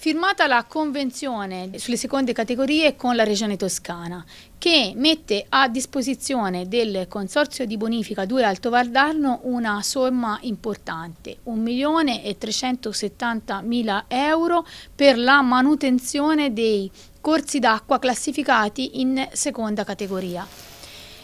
firmata la convenzione sulle seconde categorie con la Regione Toscana che mette a disposizione del Consorzio di Bonifica 2 Alto Valdarno una somma importante, 1.370.000 euro per la manutenzione dei corsi d'acqua classificati in seconda categoria.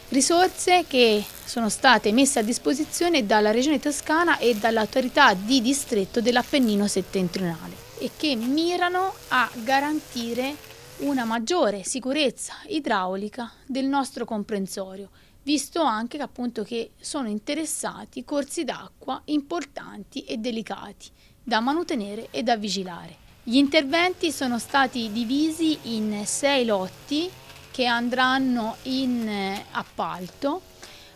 Risorse che sono state messe a disposizione dalla Regione Toscana e dall'autorità di distretto dell'Appennino settentrionale e che mirano a garantire una maggiore sicurezza idraulica del nostro comprensorio, visto anche che, appunto, che sono interessati corsi d'acqua importanti e delicati da mantenere e da vigilare. Gli interventi sono stati divisi in sei lotti che andranno in eh, appalto.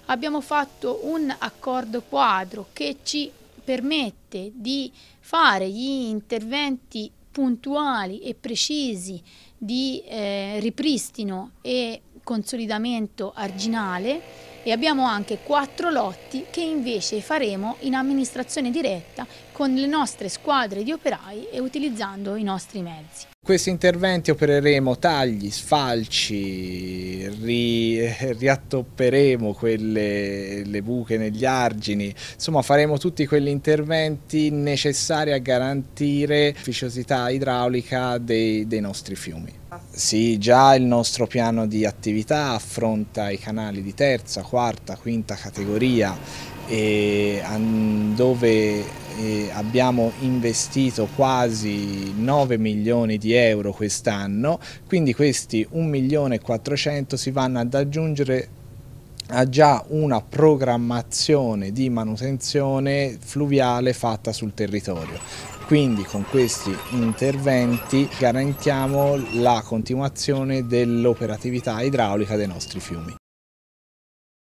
Abbiamo fatto un accordo quadro che ci permette di fare gli interventi puntuali e precisi di eh, ripristino e consolidamento arginale e abbiamo anche quattro lotti che invece faremo in amministrazione diretta con le nostre squadre di operai e utilizzando i nostri mezzi. Questi interventi opereremo tagli, sfalci, ri eh, riattopperemo quelle, le buche negli argini, insomma faremo tutti quegli interventi necessari a garantire l'efficiosità idraulica dei, dei nostri fiumi. Sì, già il nostro piano di attività affronta i canali di terza, quarta, quinta categoria e dove eh, abbiamo investito quasi 9 milioni di euro quest'anno, quindi questi 1 milione e 400 si vanno ad aggiungere ha già una programmazione di manutenzione fluviale fatta sul territorio. Quindi con questi interventi garantiamo la continuazione dell'operatività idraulica dei nostri fiumi.